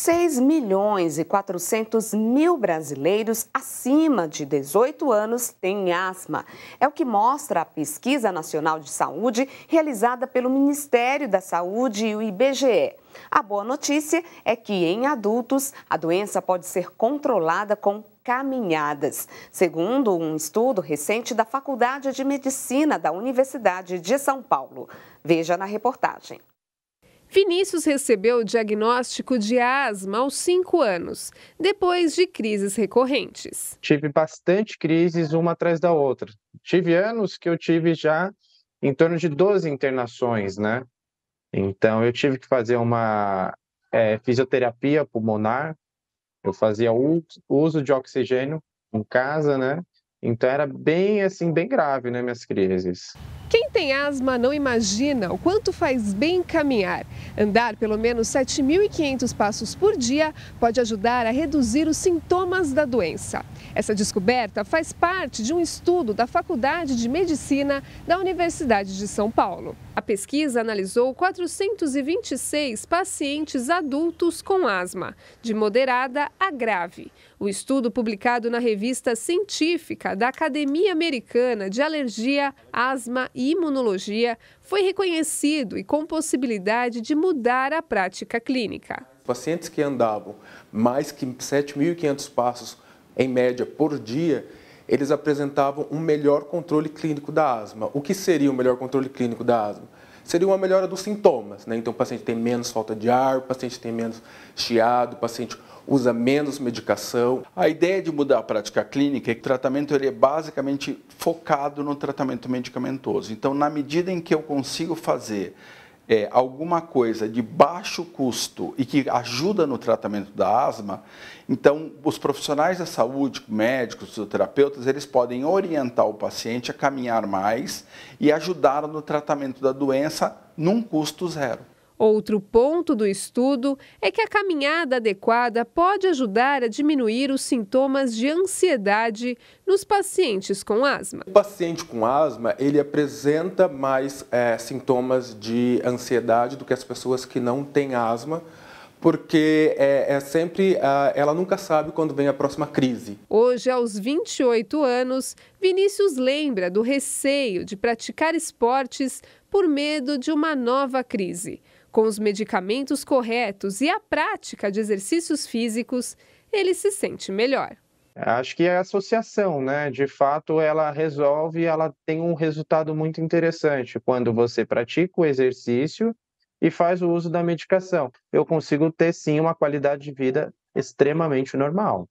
6 milhões e 400 mil brasileiros acima de 18 anos têm asma. É o que mostra a Pesquisa Nacional de Saúde realizada pelo Ministério da Saúde e o IBGE. A boa notícia é que em adultos a doença pode ser controlada com caminhadas. Segundo um estudo recente da Faculdade de Medicina da Universidade de São Paulo. Veja na reportagem. Vinícius recebeu o diagnóstico de asma aos 5 anos, depois de crises recorrentes. Tive bastante crises uma atrás da outra. Tive anos que eu tive já em torno de 12 internações, né? Então eu tive que fazer uma é, fisioterapia pulmonar, eu fazia uso de oxigênio em casa, né? Então era bem assim, bem grave, né, minhas crises. Quem tem asma não imagina o quanto faz bem caminhar. Andar pelo menos 7.500 passos por dia pode ajudar a reduzir os sintomas da doença. Essa descoberta faz parte de um estudo da Faculdade de Medicina da Universidade de São Paulo. A pesquisa analisou 426 pacientes adultos com asma, de moderada a grave. O estudo publicado na revista científica da Academia Americana de Alergia, Asma e Imunidade imunologia foi reconhecido e com possibilidade de mudar a prática clínica. Pacientes que andavam mais que 7.500 passos em média por dia, eles apresentavam um melhor controle clínico da asma. O que seria o melhor controle clínico da asma? seria uma melhora dos sintomas. Né? Então, o paciente tem menos falta de ar, o paciente tem menos chiado, o paciente usa menos medicação. A ideia de mudar a prática clínica é que o tratamento ele é basicamente focado no tratamento medicamentoso. Então, na medida em que eu consigo fazer é, alguma coisa de baixo custo e que ajuda no tratamento da asma, então os profissionais da saúde, médicos, fisioterapeutas, eles podem orientar o paciente a caminhar mais e ajudar no tratamento da doença num custo zero. Outro ponto do estudo é que a caminhada adequada pode ajudar a diminuir os sintomas de ansiedade nos pacientes com asma. O paciente com asma, ele apresenta mais é, sintomas de ansiedade do que as pessoas que não têm asma, porque é, é sempre, ela nunca sabe quando vem a próxima crise. Hoje, aos 28 anos, Vinícius lembra do receio de praticar esportes por medo de uma nova crise. Com os medicamentos corretos e a prática de exercícios físicos, ele se sente melhor. Acho que é a associação, né? De fato, ela resolve, ela tem um resultado muito interessante quando você pratica o exercício e faz o uso da medicação. Eu consigo ter sim uma qualidade de vida extremamente normal.